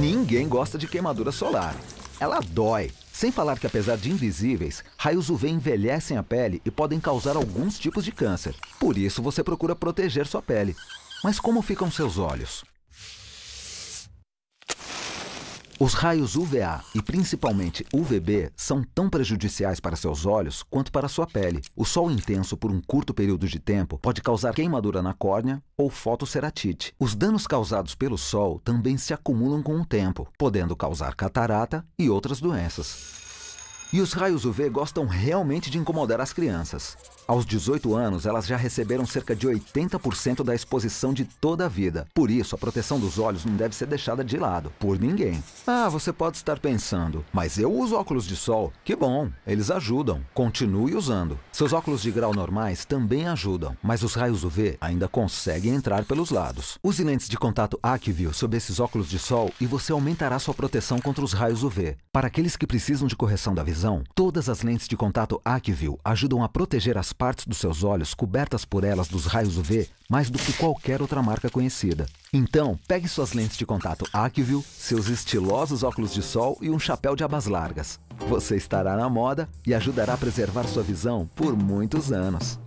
Ninguém gosta de queimadura solar. Ela dói. Sem falar que, apesar de invisíveis, raios UV envelhecem a pele e podem causar alguns tipos de câncer. Por isso, você procura proteger sua pele. Mas como ficam seus olhos? Os raios UVA e principalmente UVB são tão prejudiciais para seus olhos quanto para sua pele. O sol intenso por um curto período de tempo pode causar queimadura na córnea ou fotoceratite. Os danos causados pelo sol também se acumulam com o tempo, podendo causar catarata e outras doenças. E os raios UV gostam realmente de incomodar as crianças. Aos 18 anos, elas já receberam cerca de 80% da exposição de toda a vida. Por isso, a proteção dos olhos não deve ser deixada de lado, por ninguém. Ah, você pode estar pensando, mas eu uso óculos de sol. Que bom, eles ajudam. Continue usando. Seus óculos de grau normais também ajudam, mas os raios UV ainda conseguem entrar pelos lados. Use lentes de contato Acuview sob esses óculos de sol e você aumentará sua proteção contra os raios UV. Para aqueles que precisam de correção da visão, visão, todas as lentes de contato Acuvue ajudam a proteger as partes dos seus olhos cobertas por elas dos raios UV mais do que qualquer outra marca conhecida. Então, pegue suas lentes de contato Acuvue, seus estilosos óculos de sol e um chapéu de abas largas. Você estará na moda e ajudará a preservar sua visão por muitos anos.